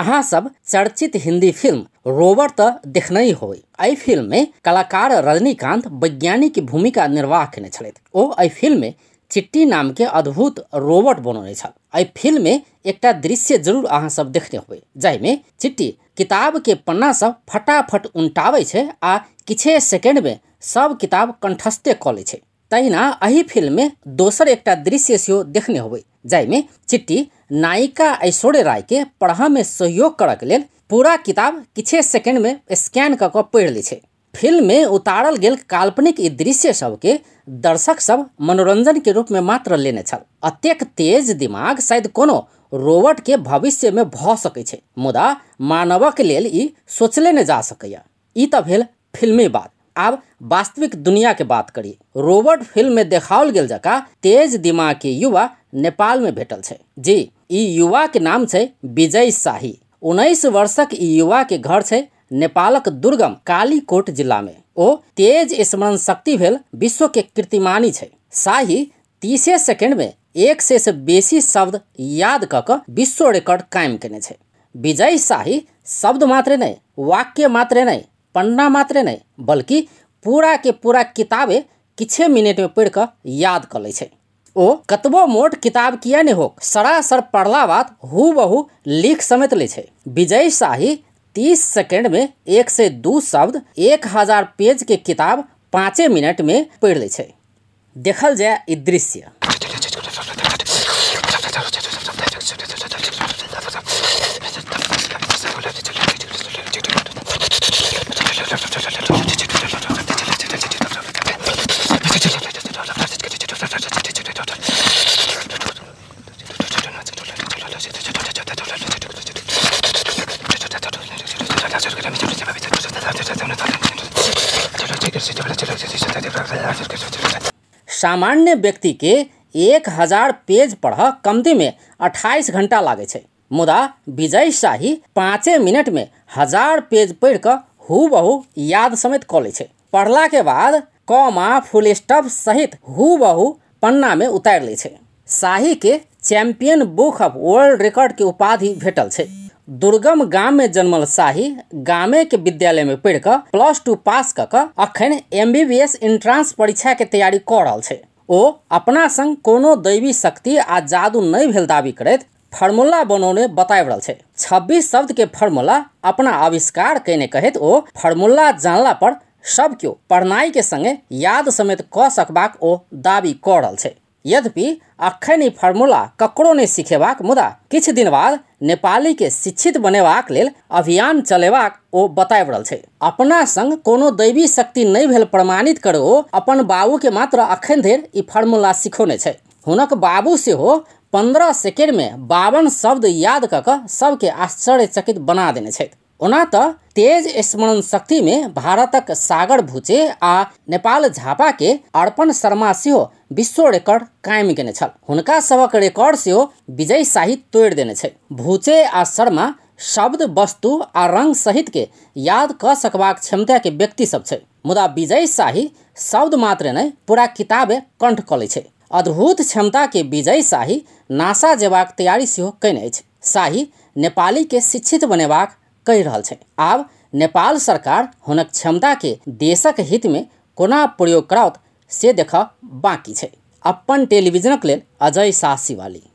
अहाँ सब चर्चित हिंदी फिल्म रोवर त देखने हो फिल्म में कलाकार रजनीकांत वैज्ञानिक की भूमिका निर्वाह केने छलथि ओ अ फिल्म में चिट्टी नाम के अद्भुत रोबोट बनौने फिल्म में एक दृश्य जरूर अहाँ सब देखने हो जैमे चिट्टी किताब के पन्ना सब फटाफट उनटावे आ किछे सेकंड में सब किताब कंठस्थे क ले तहिना एहि फिल्म में दोसर एक दृश्य से देखने होबै में चिट्ठी नायिका ऐश्वर्य राय के पढ़ा में सहयोग करक लेल पूरा किताब किछे सेकेंड में स्कैन कऽ पढ़ पढ़ि लै फिल्म में उतारल गेल काल्पनिक दृश्य सब के दर्शक सब मनोरंजन के रूप में मात्र लेने छल अतेक तेज दिमाग शायद कोनो रोबोट के भविष्य में भ सके छे मुदा मानवक लेल ई सोचले न जा सकैया ई त भेल फिल्मी बात अब वास्तविक दुनिया के बात करी रोबोट फिल्म में देखाओल गेल जका तेज दिमाग के युवा नेपाल में भेटल छै जी युवा के नाम छै विजय शाही उन्नीस वर्षक इ युवा के घर छै नेपालक दुर्गम कालीकोट जिला में ओ तेज स्मरण शक्ति भेल विश्व के कीर्तिमानी छै शाही तीसे सेकेंड में एक से से बेसी शब्द याद कऽ विश्व रिकॉर्ड कायम केने छै विजय शाही शब्द मात्र नहीं वाक्य मात्र नहीं पढ़ना मात्र नहीं बल्कि पूरा के पूरा किताबे किछे मिनट में पढ़ कर याद कर ले ओ कतबो मोट किताब किया नहीं हो सरासर पढ़ला बात हु बहु लिख समेत ले विजय शाही तीस सेकेंड में एक से दो शब्द एक हजार पेज के किताब पाँचे मिनट में पढ़ ले देखल जाए दृश्य सामान्य व्यक्ति के एक हजार पेज पढ़ कमती में अट्ठाईस घंटा लागे मुदा विजय शाही पाँचे मिनट में हजार पेज पढ़ कर हु याद समेत कह ले पढ़ला के बाद कॉमा फुल स्टॉप सहित हु पन्ना में उतार ले शाही के champion book of world record के उपाधि भेटल छे। दुर्गम गांव में जन्मल शाही गामे के विद्यालय में पढ़ कर प्लस टू पास क के अखन एस इंट्रांस परीक्षा के तैयारी क रहा है ओ अपना संग कोनो दैवी शक्ति आ जादू नहीं भेल दावी करत फार्मूला बनौने बताए रहा है छब्बीस शब्द के फार्मूला अपना आविष्कार कने कहत ओ फार्मूला जानला पर सब क्यों पढ़नाई के संगे याद समेत क सकबाक ओ दावी क रहा है यद्यपि अखन फार्मूला ककरो नहीं सीखेबाक मुदा किछ दिन बाद नेपाली के शिक्षित बनेबाक लेल अभियान चलेबाक ओ बताबि रहल छै अपना संग कोनो दैवी शक्ति नहीं भेल प्रमाणित करो अपन बाबू के मात्र अखन धरि ई फॉर्मूला सीखोने छै हुनक बाबू सेहो पंद्रह सेकेंड में बावन शब्द याद कऽ सबके आश्चर्यचकित बना देने छथि ओना तो तेज स्मरण शक्ति में भारतक सागर भुचे आ नेपाल झापा के अर्पण शर्मा सेहो विश्व रिकॉर्ड कायम केने छल हुनका सबक रिकॉर्ड सेहो विजय शाही तोड़ देने भूचे भुचे आ शर्मा शब्द वस्तु आ रंग सहित के याद क सकबाक क्षमता के व्यक्ति सब छै मुदा विजय शाही शब्द मात्र नहीं पूरा किताबे कंठ क ले अद्भुत क्षमता के विजय शाही नासा जेबाक तैयारी सेहो कयने अछि शाही नेपाली के शिक्षित बनेबाक कह रहा छै आब नेपाल सरकार क्षमता के देशक हित में कोना प्रयोग कराओत से देख बाकी छै अपन टेलीविजनक लेल अजय शाह शिवाली